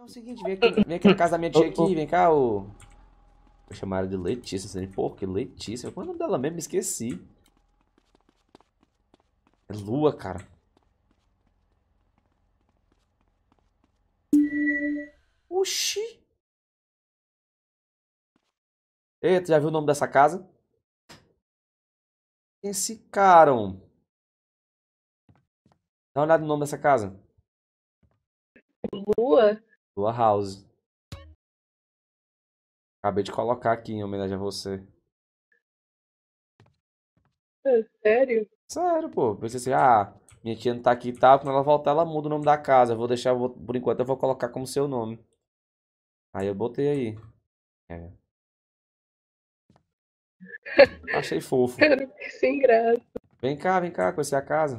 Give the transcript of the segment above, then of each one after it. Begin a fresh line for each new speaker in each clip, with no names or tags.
é o seguinte, vem aqui, vem aqui na casa da minha tia aqui, vem cá, ô. chamar chamaram de Letícia, assim, pô, que Letícia. Qual é o nome dela mesmo? Me esqueci. É Lua, cara.
Oxi. Eita, já viu o nome dessa casa? É esse cara. Dá
uma olhada no nome dessa casa. Lua? Lua House. Acabei de colocar aqui em homenagem a você.
É, sério?
Sério, pô. Pensei assim, ah, minha tia não tá aqui e tá, tal. Quando ela voltar, ela muda o nome da casa. Eu vou deixar, vou, por enquanto, eu vou colocar como seu nome. Aí eu botei aí. É. Achei fofo.
Cara, sem graça.
Vem cá, vem cá, conhecer a casa.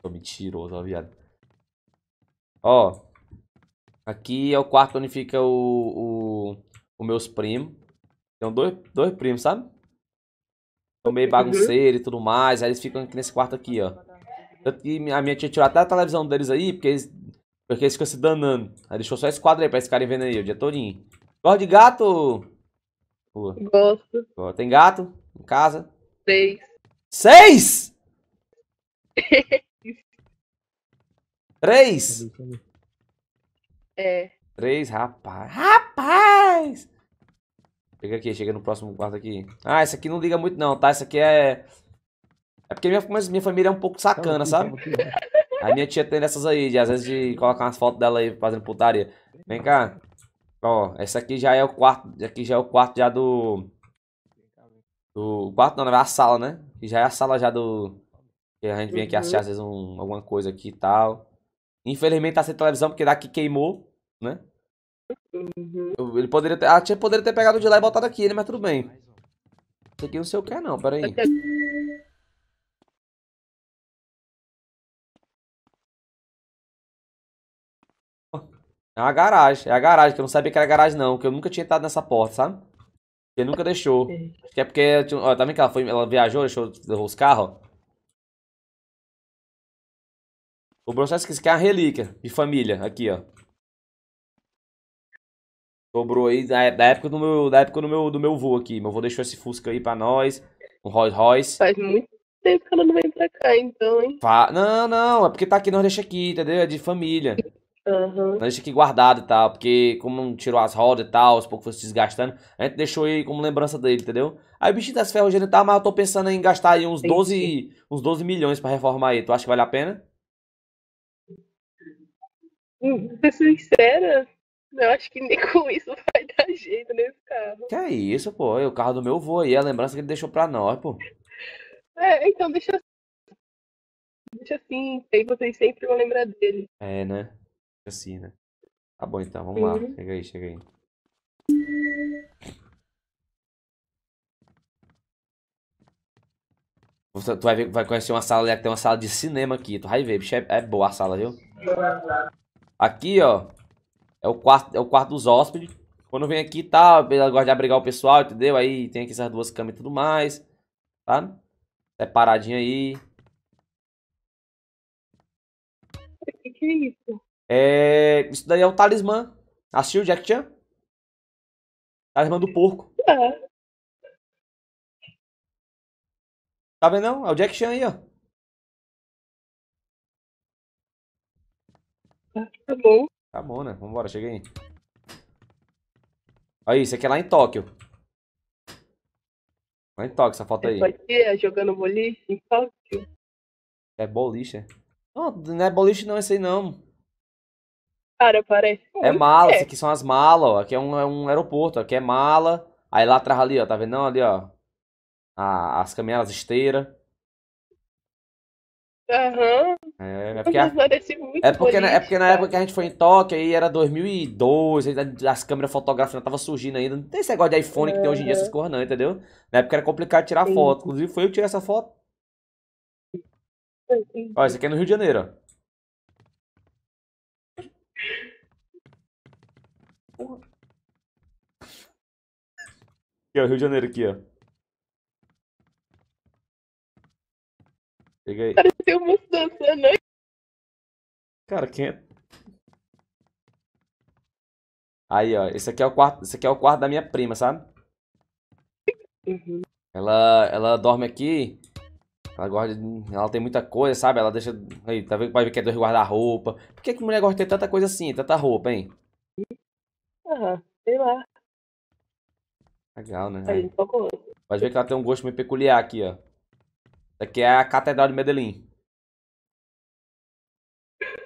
Tô mentiroso, ó, viado. Ó, Aqui é o quarto onde fica o, o, o meus primos. Tem dois, dois primos, sabe? São meio bagunceiro e tudo mais. Aí eles ficam aqui nesse quarto aqui, ó. E a minha tia tirou até a televisão deles aí, porque eles, porque eles ficam se danando. Aí deixou só esse quadro aí pra eles ficarem vendo aí o dia todinho. Gosta de gato? Pô. Gosto. Tem gato em casa? Seis. Seis? Três? É. Três, rapaz.
Rapaz!
Chega aqui, chega no próximo quarto aqui. Ah, esse aqui não liga muito não, tá? Essa aqui é... É porque minha, minha família é um pouco sacana, sabe? A minha tia tem dessas aí, de, às vezes de colocar umas fotos dela aí fazendo putaria. Vem cá. Ó, essa aqui já é o quarto, aqui já é o quarto já do... Do quarto não, não é a sala, né? Que já é a sala já do... Que a gente vem aqui uhum. assistir às vezes um, alguma coisa aqui e tal. Infelizmente tá sem televisão, porque daqui queimou, né?
Uhum.
Ele poderia ter. A ah, tinha poderia ter pegado de lá e botado aqui, né? Mas tudo bem. Isso aqui não sei o que é, não. peraí. aí. É uma garagem. É a garagem, que eu não sabia que era garagem, não. Que eu nunca tinha entrado nessa porta, sabe? Ele nunca deixou. Acho que é porque. olha tá vendo que ela, foi, ela viajou, deixou, derrubou os carros, O processo que isso aqui é uma relíquia de família, aqui, ó. Sobrou aí da, da época do meu, da época do meu, do meu voo aqui. Meu voo deixou esse Fusca aí pra nós, um Rolls Royce. Faz muito
tempo que ela não vem pra cá, então, hein?
Fa não, não, é porque tá aqui, nós deixa aqui, entendeu? É de família. Uhum. Nós deixa aqui guardado e tal, porque como não tirou as rodas e tal, os poucos fosse desgastando, a gente deixou aí como lembrança dele, entendeu? Aí o bichinho das ferrogens tá, mas eu tô pensando em gastar aí uns 12, uns 12 milhões pra reformar aí. Tu acha que vale a pena? Hum, ser sincera,
eu acho que nem com isso vai dar jeito nesse carro.
Que é isso, pô? É o carro do meu avô aí, a lembrança que ele deixou pra nós, pô.
É, então deixa Deixa assim, aí vocês sempre vão lembrar dele.
É, né? Assim, né? Tá bom então, vamos uhum. lá. Chega aí, chega aí. Você, tu vai, ver, vai conhecer uma sala ali, tem uma sala de cinema aqui. Tu vai ver, bicho, é, é boa a sala, viu? Aqui, ó, é o quarto, é o quarto dos hóspedes. Quando vem aqui, tá, ela gosta de abrigar o pessoal, entendeu? Aí tem aqui essas duas camas e tudo mais, tá? Separadinha é aí.
O que, que é isso?
É, isso daí é o talismã. Assistiu o Jack Chan? Talismã do porco.
É. Tá vendo não? É o Jack Chan aí, ó. Tá bom.
Tá bom, né? Vambora, chega aí. Aí, isso aqui é lá em Tóquio. Lá em Tóquio, essa foto é aí.
É jogando boliche em Tóquio.
É boliche, Não, não é boliche não, esse aí não.
Cara, parece. É, é mala, é. isso aqui
são as malas, ó. Aqui é um, é um aeroporto, aqui é mala. Aí lá atrás ali, ó, tá vendo ali, ó? A, as caminhadas esteiras.
Aham. Uhum. É, é, porque, é,
porque na, época que a gente foi em Tóquio, aí era 2002, as câmeras fotográficas não estavam surgindo ainda. Não tem esse negócio de iPhone que tem hoje em dia, essas coisas não, entendeu? Na época era complicado tirar Sim. foto. Inclusive, foi eu que tirei essa foto. Sim. Ó, esse aqui é no Rio de Janeiro, ó.
Aqui, ó, Rio de Janeiro aqui, ó. Peguei. Pareceu um dança, né.
Cara, quem é... Aí, ó. Esse aqui é o quarto, esse aqui é o quarto da minha prima, sabe? Uhum. Ela, ela dorme aqui. Ela guarda, ela tem muita coisa, sabe? Ela deixa, aí, tá vendo? Pode ver que é dois guarda-roupa. Por que que mulher gosta de ter tanta coisa assim, tanta roupa, hein?
Ah, sei lá.
Legal, né? Aí, um pouco... Pode ver que ela tem um gosto meio peculiar aqui, ó. Aqui é a Catedral de Medellín.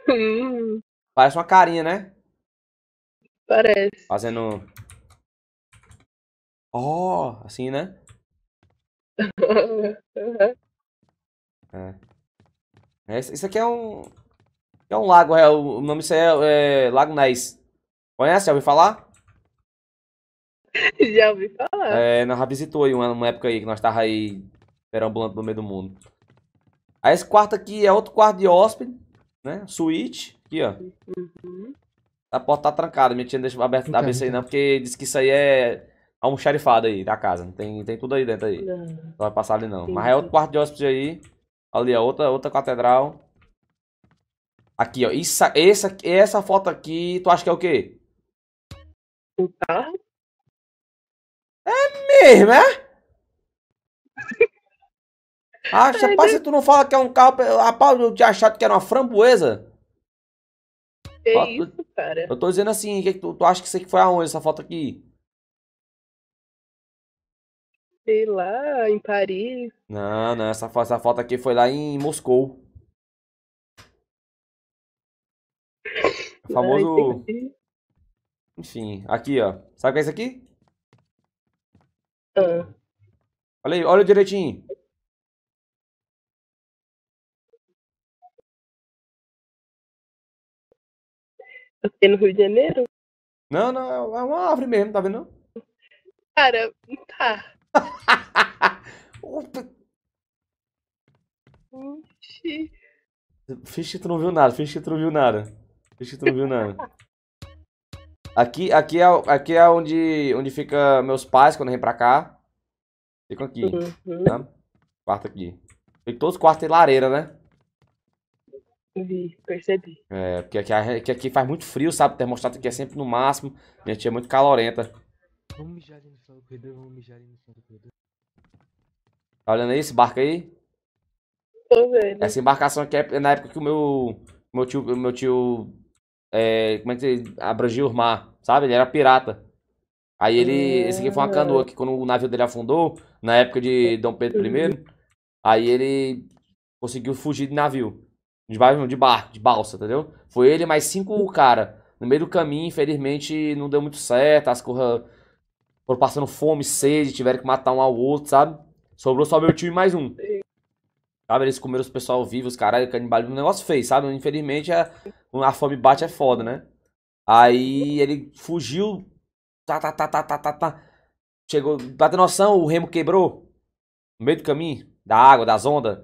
Hum.
Parece uma carinha, né? Parece. Fazendo. Oh, assim, né? é. é isso aqui é um. É um lago, é, o nome disso é, é Lago Ness. Conhece? Já ouviu falar?
Já ouvi falar.
É, nós já visitou aí uma, uma época aí que nós tava aí perambulante no meio do mundo. Aí esse quarto aqui é outro quarto de hóspede, né? Suíte, aqui, ó. Uhum. A porta tá trancada, minha tia não deixa aberta da isso aí não, porque diz que isso aí é almoxarifado aí da casa. tem, tem tudo aí dentro aí. Não, vai passar ali não. Sim. Mas é outro quarto de hóspede aí. Ali, ó, outra, outra catedral. Aqui, ó. Isso, essa, essa foto aqui, tu acha que é o quê? Um carro? É mesmo, é? Acha, é, pai, se tu não fala que é um carro. Rapaz, eu tinha achado que era uma framboesa.
Que Fala, isso, cara? Eu tô
dizendo assim, que tu, tu acha que isso aqui foi aonde, essa foto aqui?
Sei lá, em Paris.
Não, não, essa, essa foto aqui foi lá em Moscou. O é ah, famoso. Enfim, aqui, ó. Sabe o que é isso aqui?
Ah, Olha aí, olha direitinho. Tem tá no Rio de Janeiro?
Não, não, é uma árvore mesmo, tá vendo?
Cara, tá. Oxi.
Finge que tu não viu nada, finge que tu não viu nada. Finge que tu não viu nada. Aqui, aqui é, aqui é onde, onde fica meus pais quando vem pra cá. Ficam aqui. Uhum. Tá? Quarto aqui. Fica todos os quartos tem lareira, né?
Vi, percebi.
É, porque aqui, aqui, aqui faz muito frio, sabe? O termostato aqui é sempre no máximo. A gente é muito calorenta.
Vamos mijar ali no final do corredor, vamos mijar ali no final do corredor.
Tá olhando aí esse barco aí?
Tô vendo. Essa
embarcação aqui é na época que o meu, meu tio, meu tio é, como é que ele abrangia o mar, sabe? Ele era pirata. Aí ele, é... esse aqui foi uma canoa que quando o navio dele afundou, na época de Dom Pedro uhum. I, aí ele conseguiu fugir do navio de barco, de balsa, entendeu? Foi ele mais cinco hum. cara. No meio do caminho, infelizmente, não deu muito certo. As corras foram passando fome, sede, tiveram que matar um ao outro, sabe? Sobrou só meu time mais um. Sabe, eles comeram os pessoal vivos, caralho, canibalismo, o negócio fez sabe? Infelizmente, a, é, a fome bate é foda, né? Aí ele fugiu, tá, tá, tá, tá, tá, tá, tá. Chegou, tá tendo noção, o remo quebrou. No meio do caminho, da água, das ondas.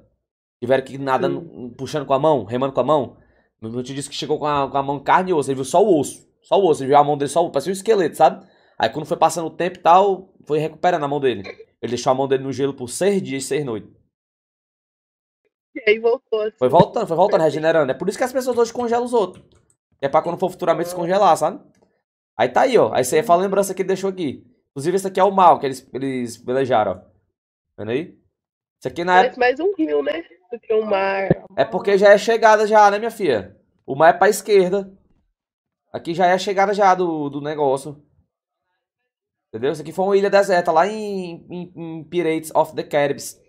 Tiveram que nadando, Sim. puxando com a mão, remando com a mão. Meu tio disse que chegou com a, com a mão carne e osso, ele viu só o osso. Só o osso, ele viu a mão dele só o parecia um esqueleto, sabe? Aí quando foi passando o tempo e tal, foi recuperando a mão dele. Ele deixou a mão dele no gelo por seis dias e seis noites.
E aí voltou. Assim.
Foi voltando, foi voltando, assim. regenerando. É por isso que as pessoas hoje congelam os outros. É pra quando for futuramente se congelar, sabe? Aí tá aí, ó. Aí você uhum. fala a lembrança que ele deixou aqui. Inclusive, esse aqui é o mal que eles, eles velejaram, ó. Vendo aí? Isso aqui é- Parece
mais um rio, né? Do que um mar.
É porque já é chegada já, né, minha filha? O mar é pra esquerda. Aqui já é a chegada já do, do negócio. Entendeu? Isso aqui foi uma ilha deserta lá em, em, em Pirates of the Tu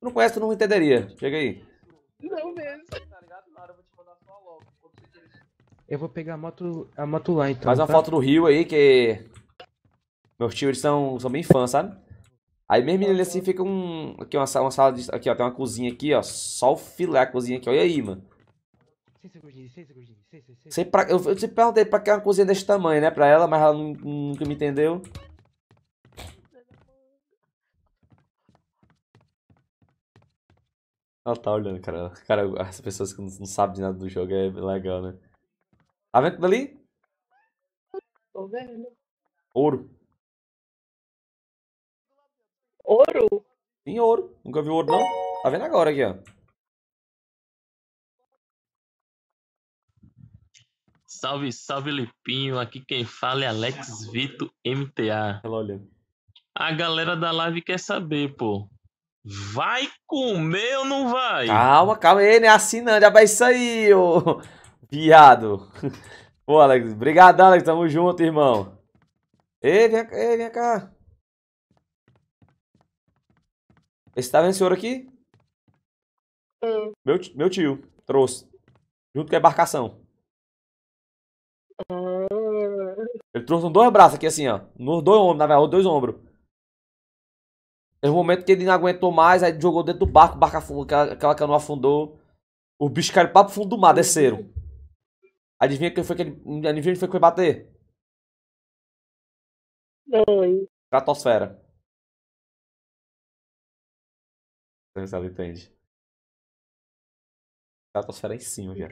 Não conhece, tu não entenderia. Chega aí.
Não mesmo.
Eu vou pegar a moto, a moto lá então. Faz uma tá? foto do rio aí que. Meus tios eles são, são bem fãs, sabe? Aí mesmo ele assim fica um. Aqui, uma sala, uma sala de, Aqui, ó, tem uma cozinha aqui, ó. Só o filé a cozinha aqui, olha aí, mano. Sei pra, eu, eu te perguntei pra que é uma cozinha desse tamanho, né? Pra ela, mas ela nunca me entendeu. Ela tá olhando, cara. Cara, as pessoas que não, não sabem de nada do jogo é legal, né? Tá vendo ali? Tô vendo. Ouro.
Ouro? Tem ouro. Nunca viu ouro, não? Tá vendo agora aqui, ó.
Salve, salve, Lipinho. Aqui quem fala é Alex Vito MTA. Ela olha. A galera da live quer saber, pô. Vai comer ou não vai? Calma, calma aí, né? Assinando, já vai isso aí, ô viado. Pô, Alex, obrigado, Alex. Tamo junto, irmão. Ei, vem, ei, vem cá. Esse, tá vendo senhor aqui? Hum. Meu, meu tio trouxe. Junto com a embarcação. Hum. Ele trouxe dois braços aqui assim, ó. Nos dois ombros, na verdade, dois ombros. Teve um momento que ele não aguentou mais, aí jogou dentro do barco, o barco afundou, aquela, aquela canoa afundou. Os bichos caíram para o fundo do mar, desceram. Adivinha quem foi que ele, adivinha quem foi que foi bater?
Oi. ali, entende?
A atmosfera é em cima já.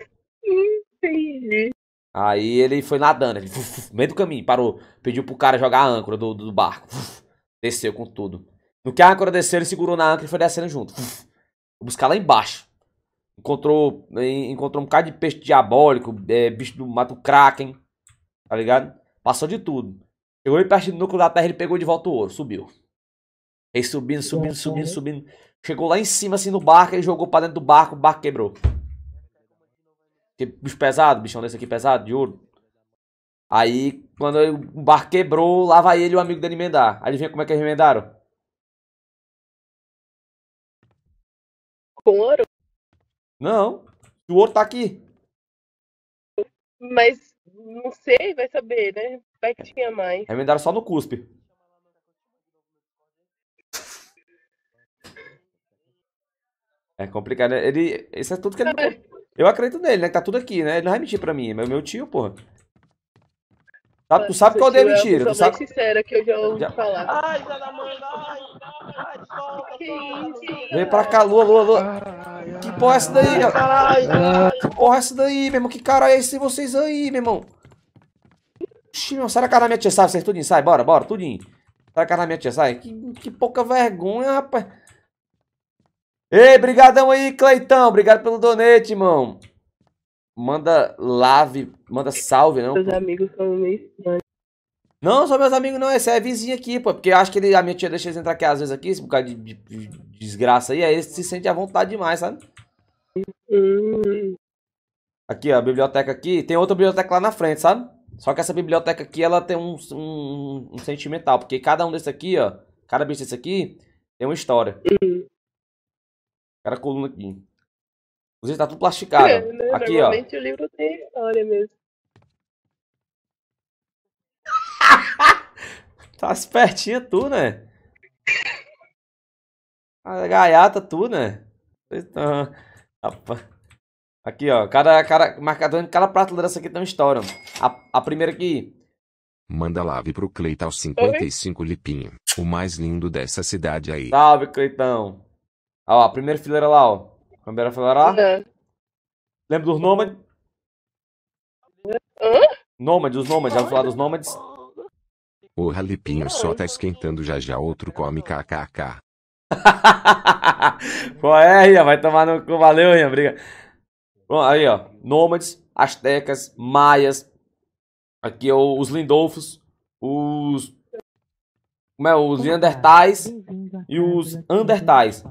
Entendi.
Aí ele foi nadando, ele, meio do caminho, parou. Pediu pro cara jogar a âncora do, do barco. desceu com tudo. No que a âncora desceu, ele segurou na âncora e foi descendo junto. Fuf, buscar lá embaixo. Encontrou, né, encontrou um bocado de peixe diabólico, é, bicho do mato kraken, tá ligado? Passou de tudo. Chegou ele perto do núcleo da terra, ele pegou de volta o ouro, subiu. E subindo, subindo, subindo, uhum. subindo. Chegou lá em cima, assim, no barco, ele jogou pra dentro do barco, o barco quebrou. Que bicho pesado, bichão desse aqui pesado, de ouro. Aí, quando o barco quebrou, lá vai ele e o amigo dele emendar. Adivinha como é que eles emendaram? Com ouro? Não. O ouro tá aqui.
Mas, não sei, vai saber, né? Vai que tinha mais.
Emendaram só no cuspe. É complicado. Né? Ele, isso é tudo que ele. É. Eu acredito nele, né? Que tá tudo aqui, né? Ele não vai mentir pra mim. É meu, meu tio, porra. Tá? tu sabe que eu odeio mentira. Tu sabe...
sincera que eu já ouvi já... falar. Ai, já da mãe, ai, ai,
Vem pra cá, Lua, Lua, Lua. Ai, que porra é essa daí, ai, ai, Que porra é essa daí, meu irmão? Que cara é esse vocês aí, meu irmão? Oxi, meu, sai da cara da minha tia, sabe? Vocês tudinho, sai, bora, bora, tudinho. Sai da cara da minha tia, sai. Que, que pouca vergonha, rapaz. Ei, brigadão aí, Cleitão. Obrigado pelo donate, irmão. Manda lave, manda salve, não. Meus amigos são meio estranhos. Não, são meus amigos não, esse é vizinho aqui, pô. Porque eu acho que ele, a minha tia deixa eles entrar aqui às vezes aqui, por causa de, de, de desgraça aí, aí eles se sentem à vontade demais, sabe? Hum. Aqui, ó, a biblioteca aqui. Tem outra biblioteca lá na frente, sabe? Só que essa biblioteca aqui, ela tem um, um, um sentimental. Porque cada um desses aqui, ó, cada bicho desse aqui, tem uma história. Uhum cara a coluna aqui. Inclusive, tá tudo plasticado. É, né? Aqui, Normalmente
ó. o livro tem história mesmo.
tá espertinha tu, né? A gaiata tu, né? Então, rapaz. Aqui, ó. Cada, cada marcador em cada prato dessa aqui tem uma história. A, a primeira aqui. Manda lave pro Cleitão 55 Oi? Lipinho. O mais lindo dessa cidade aí. Salve, Cleitão. Ó, a primeira fileira lá, ó. primeira fileira lá. Uhum. Lembra dos nômades? Nômades, os nômades. Já ouviu falar dos nômades? Porra, Lipinho só tá esquentando já já outro come kkk. Qual é, Rian? Vai tomar no cu. Valeu, Rian. Briga. Bom, aí, ó. Nômades, astecas, maias. Aqui, ó, é os lindolfos. Os... Como é? Os neandertais e os andertais.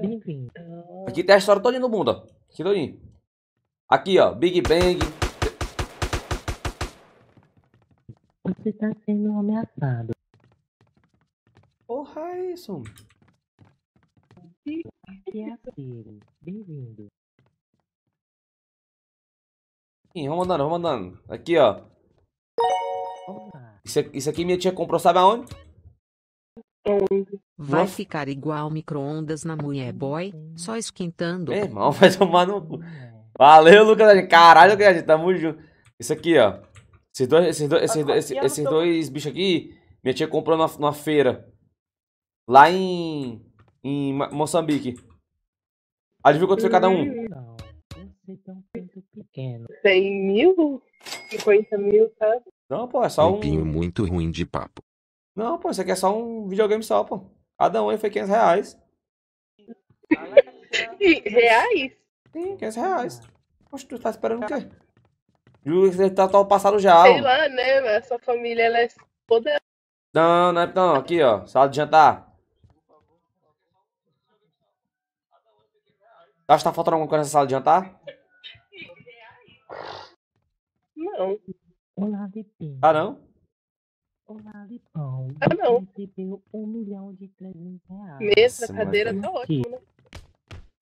Enfim. Aqui tem a história toda do mundo, ó. Aqui todinho. Aqui, ó. Big Bang.
Você tá sendo ameaçado. Porra, é isso. Aqui é a
Bem-vindo. Sim, vamos andando, vamos andando. Aqui, ó. Isso, isso aqui minha tia comprou, sabe aonde? Vai Nossa. ficar igual micro-ondas na mulher boy, só esquentando. É, irmão, vai tomar no cu. Valeu, Lucas. Caralho, Lucas, tamo junto. Isso aqui, ó. Esses dois, esses dois, esses, dois, esses, esses dois bichos aqui, minha tia comprou numa, numa feira. Lá em, em Moçambique. Adivinha quanto foi cada um? Não, 100 mil? 50 mil, sabe? Não, pô, é só um... Um muito ruim de papo. Não, pô, isso aqui é só um videogame só, pô. Cada um aí foi 500 reais. reais? Sim, 500 reais. Poxa, ah. tu tá esperando o quê? Você tá, tá passado já, Sei ó.
lá, né, mas sua família, ela é toda...
Não, não é, não. Aqui, ó, sala de jantar. Acho que tá faltando alguma coisa nessa sala de jantar? Não. Ah, não? O
Lalipão ah, ah, não. recebeu um milhão de 300 reais. Mesa, Nossa, cadeira, tá é ótimo, né?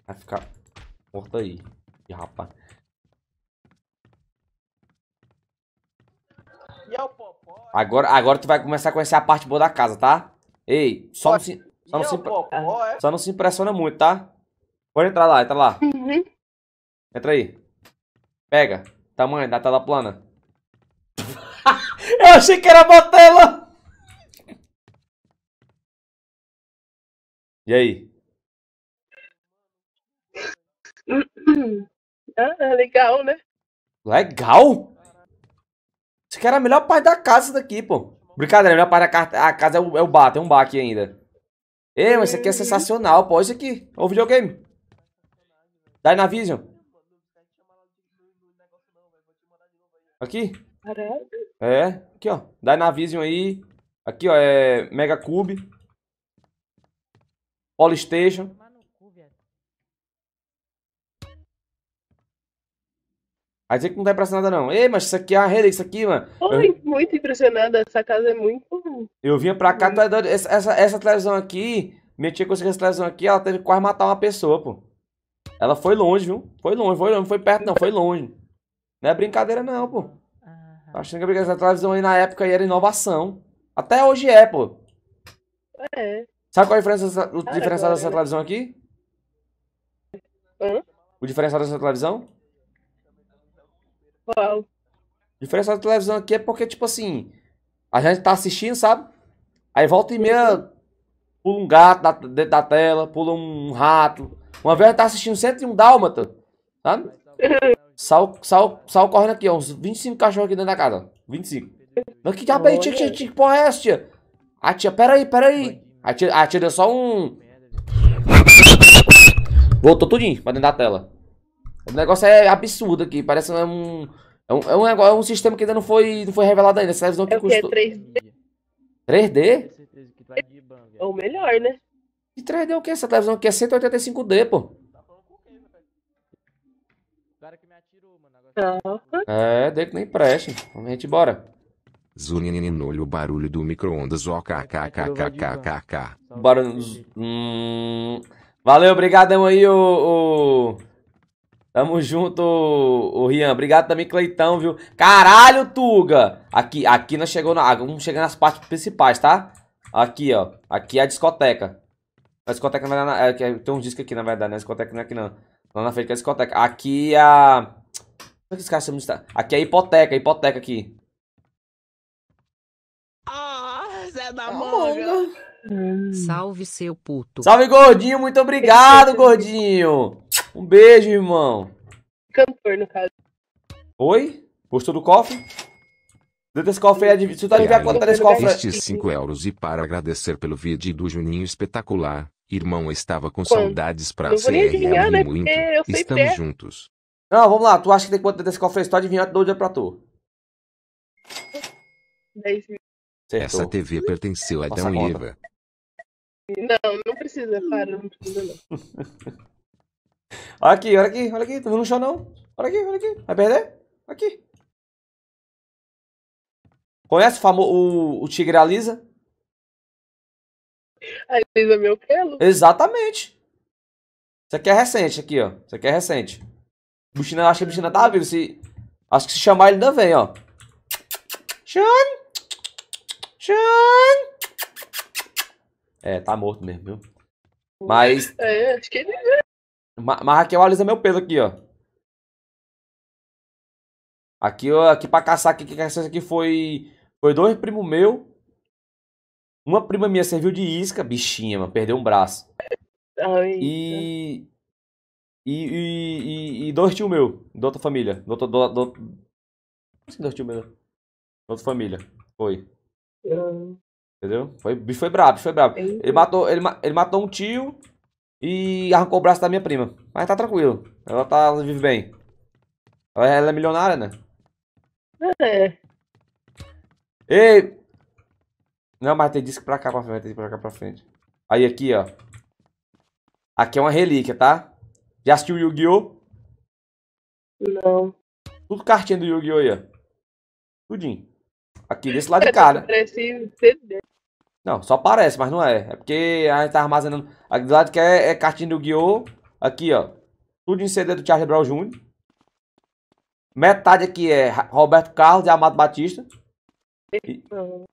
Vai ficar porta aí, e rapaz. É é agora, agora tu vai começar a conhecer a parte boa da casa, tá? Ei, só não se, só não se, ah. só não se impressiona muito, tá? Pode entrar lá, entra lá. Uhum. Entra aí. Pega. Tamanho da tela plana
achei que era botela. E aí? Ah, é legal, né?
Legal? Isso que era a melhor parte da casa daqui, pô. Brincadeira, a melhor parte da casa, a casa é, o, é o bar, tem um bar aqui ainda. Ei, mas isso aqui é hum. sensacional, pô. Isso aqui, O é um videogame. Dynavision. Aqui. É, aqui, ó. Dynavision aí. Aqui, ó, é Mega Cube. Polystation. Aí dizer que não tá impressionada, não. Ei, mas isso aqui é uma rede, isso aqui, mano. Oi, eu...
muito impressionada. Essa casa é muito.
Eu vinha pra cá, é essa, essa, essa televisão aqui. Minha tia conseguiu essa televisão aqui, ela teve que quase matar uma pessoa, pô. Ela foi longe, viu? Foi longe, foi longe, foi perto, não, foi longe. Não é brincadeira, não, pô. Achando que a brincadeira da televisão aí na época era inovação. Até hoje é, pô. É. Sabe qual é a diferença, o ah, diferencial dessa televisão aqui? Hã? O diferencial dessa televisão? Qual? O diferencial da televisão aqui é porque, tipo assim, a gente tá assistindo, sabe? Aí volta e meia, uhum. pula um gato dentro da tela, pula um rato. Uma vez a gente tá assistindo 101 Dálmata, sabe? Uhum. Sal, sal, sal correndo aqui, ó. Uns 25 cachorros aqui dentro da casa. 25. Não, que diabo aí, é tia, tia, tia, que porra é essa, tia? A ah, tia, peraí, peraí. A ah, tia, a ah, tia deu só um... Voltou tudinho pra dentro da tela. O negócio é absurdo aqui, parece um... É um, é um, é um é sistema que ainda não foi, não foi revelado ainda. Essa televisão que é custou... É 3D? 3D? É o melhor, né? E 3D é o que? Essa televisão aqui é 185D, pô. É, dê que nem preste. Vamos, gente, bora. Zuninolho o barulho do micro-ondas. OKKKKKKK. Barulho. Hum... Valeu, obrigadão aí, o. o... Tamo junto, o Rian. Obrigado também, Cleitão, viu? Caralho, Tuga! Aqui, aqui nós chegou na, vamos chegar nas partes principais, tá? Aqui, ó. Aqui é a discoteca. A discoteca não é, na, é, tem uns discos aqui, na verdade, né? A discoteca não é aqui, não. Lá na frente que é a discoteca. Aqui é a... Como é que esse cara está? Aqui é hipoteca, hipoteca aqui. Ah, Zé da é Salve, seu puto. Salve, gordinho. Muito obrigado, gordinho. Um beijo, irmão.
Cantor, no caso.
Oi? Gostou do cofre? Dentro desse cofre aí, se tu tá a conta desse cofre. Estes 5 euros e para agradecer pelo vídeo do Juninho espetacular. Irmão, estava com Quando? saudades pra CRM né? muito. Estamos juntos. Não, vamos lá. Tu acha que tem quanto desse cofre história? Adivinha, dou o dinheiro pra tu.
10 mil. Acertou. Essa TV pertenceu a Adão Iva. Não, não precisa, para, não precisa não.
aqui, olha aqui, olha aqui, tu não chão não. Olha aqui, olha aqui, vai perder? Aqui. Conhece o, famoso... o, o Tigre Alisa?
Alisa é meu pelo? Exatamente.
Isso aqui é recente, aqui, ó. Isso aqui é recente. Buxina, acho que a Buchina tá vivo. Se, acho que se chamar ele ainda vem, ó. Sean! Sean! É, tá morto mesmo, viu? Mas.
É, é acho que ele vem.
Mas Raquel alisa meu peso aqui, ó. Aqui, ó, aqui pra caçar aqui, que essa aqui foi. Foi dois primos meu. Uma prima minha serviu de isca, bichinha, mano, perdeu um braço. Ai, e. E, e, e dois tio meu, da outra família. Da outra, do, do... Dois tio meu. Né? Da outra família. Foi. É. Entendeu? Foi, bicho foi brabo, bicho foi brabo. Ele matou, ele, ele matou um tio e arrancou o braço da minha prima. Mas tá tranquilo. Ela tá ela vive bem. Ela, ela é milionária, né? É. Ei! Não, mas tem disco pra cá pra frente, tem pra cá pra frente. Aí aqui, ó. Aqui é uma relíquia, tá? Já assistiu Yu-Gi-Oh? Não. Tudo cartinha do Yu-Gi-Oh aí, ó. Tudinho. Aqui desse lado de cá, né? Não, só parece, mas não é. É porque a gente tá armazenando. Aqui do lado que é, é cartinha do Yu-Gi-Oh! Aqui, ó. Tudo em CD do Thiago Brown Jr. Metade aqui é Roberto Carlos e Amado Batista. E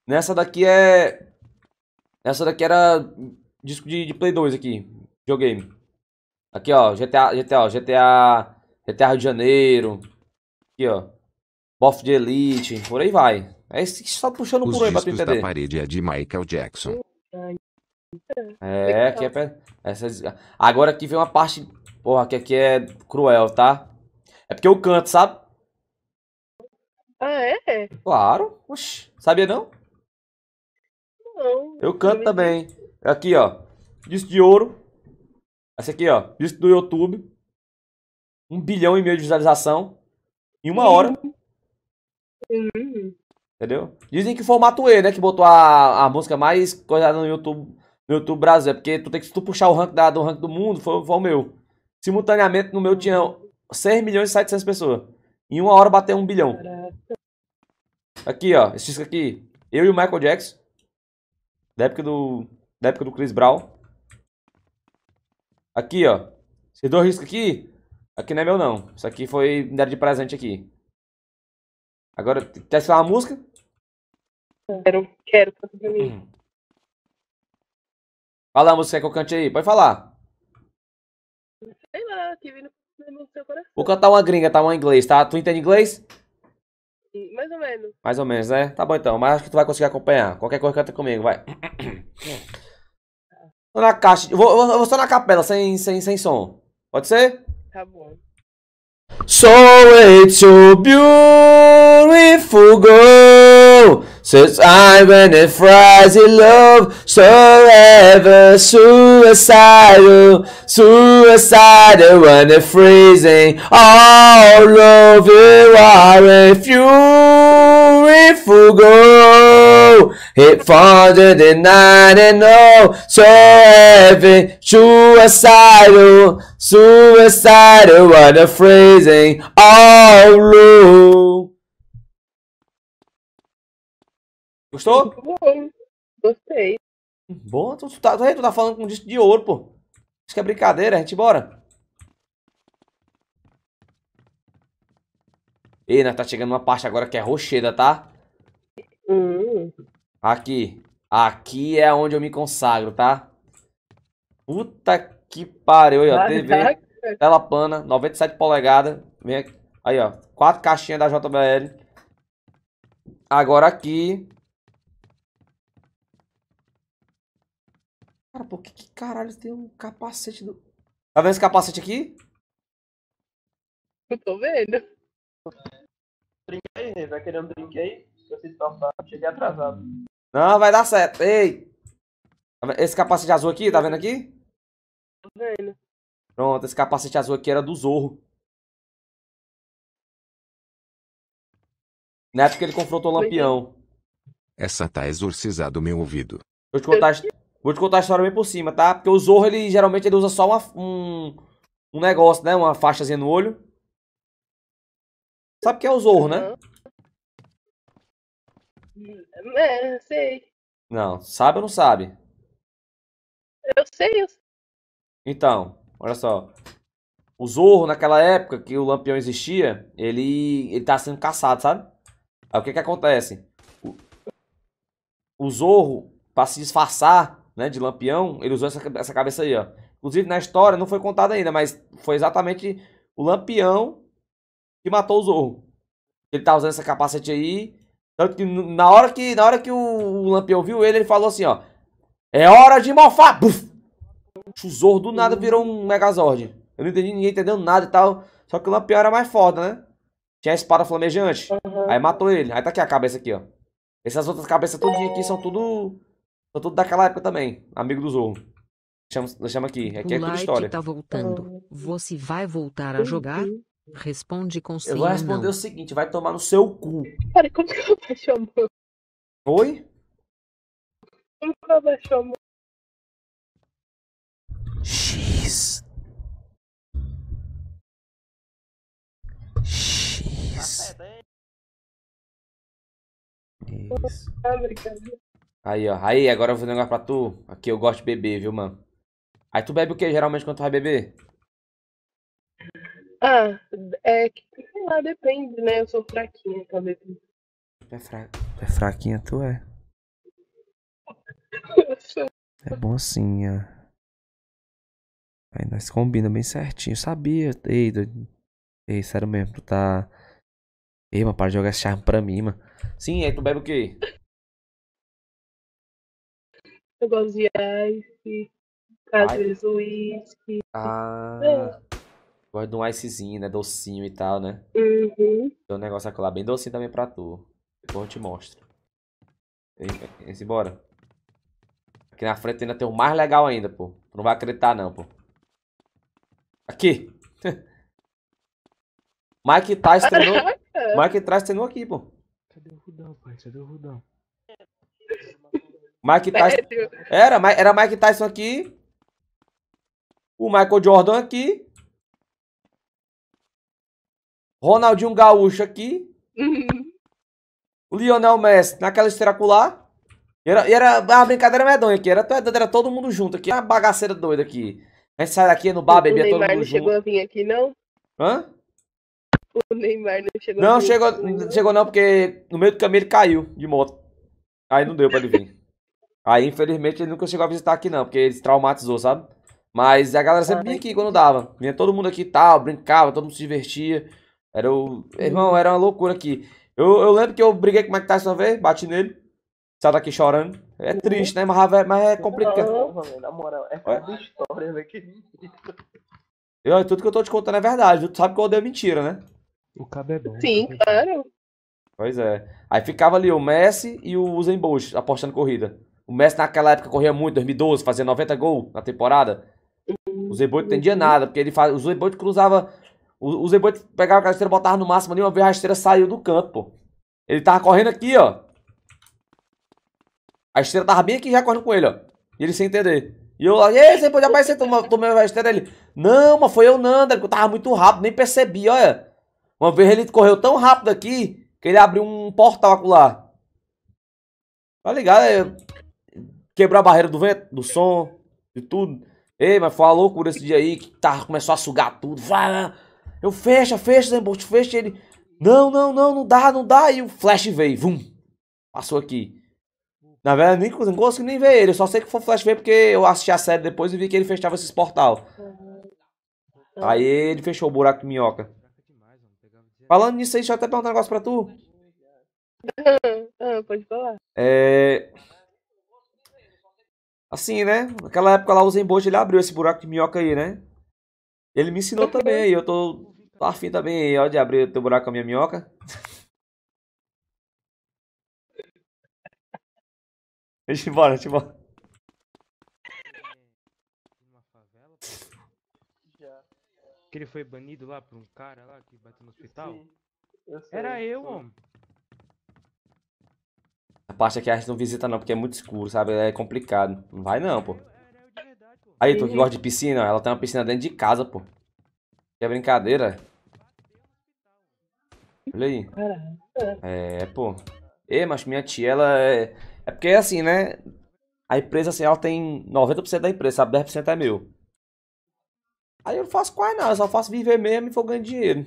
nessa daqui é. Nessa daqui era disco de, de Play 2 aqui. Videogame. Aqui, ó, GTA, GTA, GTA, GTA Rio de Janeiro. Aqui, ó. Boff de Elite, por aí vai. É só puxando Os por aí pra tu entender. da parede é de Michael Jackson.
É, aqui é...
Pra... Essas... Agora aqui vem uma parte... Porra, que aqui é cruel, tá? É porque eu canto, sabe?
Ah, é? Claro. Oxi,
sabia não? Não. Eu canto também. Aqui, ó. Disco de ouro. Essa aqui, ó. visto do YouTube. Um bilhão e meio de visualização. Em uma hora. Entendeu? Dizem que foi o Matuê, né? Que botou a, a música mais coisa no YouTube, no YouTube Brasil. É porque tu tem que, se tu puxar o rank do ranking do mundo, foi, foi o meu. Simultaneamente, no meu tinha 100 milhões e 700 pessoas. Em uma hora bateu um bilhão. Aqui, ó. Esse disco aqui. Eu e o Michael Jackson. Da época do, da época do Chris Brown. Aqui, ó. Você deu risco aqui? Aqui não é meu, não. Isso aqui foi... Me deram de presente aqui. Agora, quer falar uma música?
Quero, quero. Canta pra mim.
Hum. Fala a música que eu cante aí. Pode falar.
Sei lá, que vindo no seu coração.
Vou cantar uma gringa, tá? Uma inglês, tá? Tu entende inglês?
Hum, mais ou menos.
Mais ou menos, né? Tá bom então, mas acho que tu vai conseguir acompanhar. Qualquer coisa canta comigo, vai. Hum. Tô na caixa. Eu vou, eu vou só na capela, sem, sem, sem som. Pode ser? Tá bom. So it's so beautiful girl Since I'm in a frizzy love So ever suicidal Suicidal when it's freezing All over you are a few if we go it farther than night and oh so heavy suicidal suicidal what a phrasing all oh, Gostou? gostei. Bom, tu tá, tá tu tá falando com um disco de ouro, pô. Isso que é brincadeira, a gente bora. Ei, nós tá chegando uma parte agora que é rocheda, tá?
Hum.
Aqui. Aqui é onde eu me consagro, tá? Puta que pariu. Aí, ó, TV, tela plana, 97 polegadas. Vem aqui. Aí, ó. Quatro caixinhas da JBL. Agora aqui. Cara, por que, que caralho tem um capacete do... Tá vendo esse capacete aqui?
Eu tô vendo né? Vai
querer um trinquei?
Esqueci Cheguei atrasado.
Não, vai dar certo. Ei! Tá esse capacete azul aqui, tá vendo aqui? Pronto, esse capacete azul aqui era do Zorro. Na época ele confrontou o Lampião.
Essa tá exorcizado meu ouvido.
Vou te contar, vou te contar a história bem por cima, tá? Porque o Zorro, ele geralmente ele usa só uma, um, um negócio, né? Uma faixazinha no olho. Sabe que é o Zorro, né?
Uhum. É, sei.
Não, sabe ou não sabe? Eu sei. Então, olha só. O Zorro, naquela época que o Lampião existia, ele, ele tá sendo caçado, sabe? Aí o que que acontece? O, o Zorro, pra se disfarçar né, de Lampião, ele usou essa, essa cabeça aí, ó. Inclusive, na história, não foi contada ainda, mas foi exatamente o Lampião que matou o Zorro. Ele tá usando essa capacete aí. Tanto que na hora que, na hora que o, o Lampião viu ele, ele falou assim, ó. É hora de mofar! Buf! O Zorro do nada virou um Megazord. Eu não entendi, ninguém entendeu nada e tal. Só que o Lampião era mais foda, né? Tinha a espada flamejante. Uhum. Aí matou ele. Aí tá aqui a cabeça aqui, ó. Essas outras cabeças tudinho aqui são tudo... São tudo daquela época também. Amigo do Zorro. Chama, chama aqui. É aqui o é tudo história. tá voltando. Ah. Você vai voltar a jogar? Responde com sim. Eu vou responder o seguinte: vai tomar no seu cu. Cara, como que ela baixou a mão?
Oi? Como que ela baixou a mão? X. X.
Aí, ó. Aí, agora eu vou fazer um negócio pra tu. Aqui, eu gosto de beber, viu, mano? Aí tu bebe o que geralmente quando tu vai beber?
Ah, é que sei lá, depende, né? Eu sou fraquinha, talvez.
É, fra... é fraquinha tu é? é bom assim, ó. Aí nós combina bem certinho. sabia, ei, doido. Ei, sério mesmo, tu tá. Ei, mano, para de jogar esse charme pra mim, mano. Sim, aí é, tu bebe o quê?
Eu gosto de ice, às vezes uísque.
Ah. É. Gosto de um icezinho, né? Docinho e tal, né?
Uhum.
Tem um negócio aqui lá bem docinho também pra tu. Depois eu te mostro. Vem embora. Aqui na frente ainda tem o mais legal ainda, pô. Tu não vai acreditar não, pô. Aqui. Mike Tyson treinou. Mike Tyson treinou aqui, pô. Cadê o Rudão, pai? Cadê o Rudão? Mike Tyson. Era, era Mike Tyson aqui. O Michael Jordan aqui. Ronaldinho Gaúcho aqui. Uhum. O Lionel Messi naquela esteira E era, era uma brincadeira medonha aqui. Era, é era todo mundo junto aqui. Uma bagaceira doida aqui. A gente sai daqui no bar, bebia é todo mundo junto. O Neymar não chegou
a vir aqui, não? Hã? O Neymar não chegou não, a vir. Chegou, não,
chegou não, porque no meio do caminho ele caiu de moto. Aí não deu pra ele vir. Aí, infelizmente, ele nunca chegou a visitar aqui, não, porque ele se traumatizou, sabe? Mas a galera sempre vinha aqui quando dava. Vinha todo mundo aqui e tal, brincava, todo mundo se divertia. Era o. Irmão, era uma loucura aqui. Eu, eu lembro que eu briguei com o Mike Tyson uma vez, bati nele. Sai daqui chorando. É uhum. triste, né? Mas, é, mas é complicado. Não, na moral,
é cada história, velho, né, que mentira.
Eu, tudo que eu tô te contando é verdade. Tu sabe que eu odeio mentira, né? O cabelo
é Sim, é claro.
Pois é. Aí ficava ali o Messi e o Usain Bolt apostando corrida. O Messi naquela época corria muito, 2012, fazia 90 gols na temporada. O Usain não entendia nada, porque ele faz, o Usain cruzava o, o Zebot pegava a rasteira, botava no máximo ali, uma vez a rasteira saiu do canto, pô. Ele tava correndo aqui, ó. A esteira tava bem aqui já correndo com ele, ó. E ele sem entender. E eu lá, ei, você pode aparecer, tomou, tomei a esteira ele. Não, mas foi eu não, que eu tava muito rápido, nem percebi, olha. Uma vez ele correu tão rápido aqui que ele abriu um portal lá. Tá ligado? É... Quebrou a barreira do vento, do som, de tudo. Ei, mas foi uma loucura esse dia aí, que tá, começou a sugar tudo. Vai, eu fecha, fecha, Zenbolt, né, fecha. E ele, não, não, não, não dá, não dá. E o Flash veio, vum. Passou aqui. Na verdade, nem, não consegui nem ver ele. Eu só sei que foi o Flash veio porque eu assisti a série depois e vi que ele fechava esses portal. Aí ele fechou o buraco de minhoca. Falando nisso aí, deixa eu até perguntar um negócio pra tu.
Ah, pode falar.
É... Assim, né? Naquela época lá o Zenbolt, ele abriu esse buraco de minhoca aí, né? Ele me ensinou também aí. Eu tô Tá afim também, ó, de abrir teu buraco com a minha minhoca? Deixa eu embora, deixa eu embora.
Que ele foi banido lá por um cara lá que bateu no hospital? Sim, eu Era eu, mano. homem.
A parte aqui a gente não visita não, porque é muito escuro, sabe? É complicado. Não vai não, pô.
Aí, tu que gosta de
piscina, ela tem uma piscina dentro de casa, pô. Que é brincadeira. Olha aí. É, é pô. É, mas minha tia, ela é. É porque é assim, né? A empresa, assim, ela tem 90% da empresa, sabe? 10% é meu. Aí eu não faço quase nada, eu só faço viver mesmo e vou ganhando dinheiro.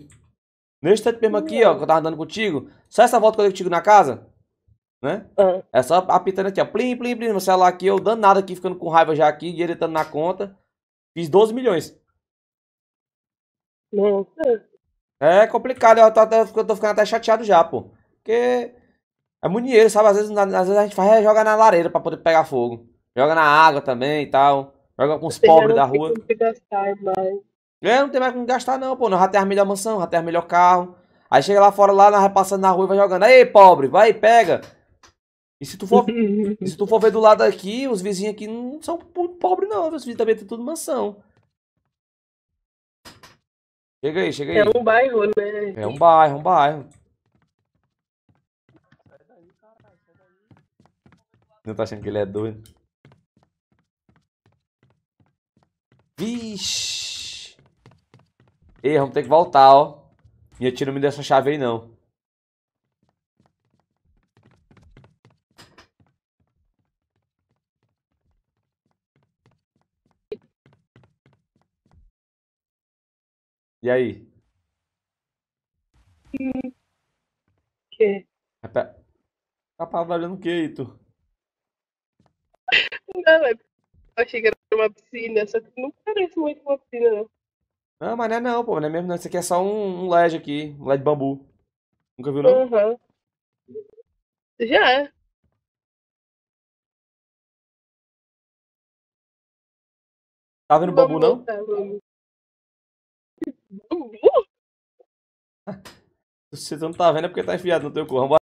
Nesse tanto mesmo aqui, ó, que eu tava andando contigo, só essa volta que eu dei contigo na casa, né? Uhum. É só apitando aqui, ó, plim, plim, plim, meu celular aqui, eu dando nada aqui, ficando com raiva já aqui, direitando na conta. Fiz 12 milhões. Nossa. É complicado, eu tô, até, eu tô ficando até chateado já, pô. Porque é muito dinheiro, sabe? Às vezes, às vezes a gente faz, é, joga na lareira pra poder pegar fogo. Joga na água também e tal. Joga com os pobres da rua. Gastar, mas... É, não tem mais como gastar, não, pô. Não, já tem a melhor mansão, já tem a melhor carro. Aí chega lá fora, lá, repassando na rua e vai jogando. Aí, pobre, vai, pega. E se tu for, se tu for ver do lado aqui, os vizinhos aqui não são pobres, não. Os vizinhos também têm tudo mansão. Chega aí, chega é aí. É um bairro, né? É um bairro, um bairro. Não tá achando que ele é doido? Vixe! Ei, vamos ter que voltar, ó. Minha tia não me deu essa chave aí, não.
E aí? Que?
Tá trabalhando o que, Heitor?
Não, é eu achei que era uma piscina, só que não parece muito uma piscina, não.
Não, mas não é não, pô, não é mesmo não. Isso aqui é só um, um LED aqui, um LED bambu. Nunca viu, não?
Aham. Uhum. Já. É. Tá vendo bambu, bambu não? Tá, bambu. Se você não tá vendo é porque tá enfiado no teu corpo.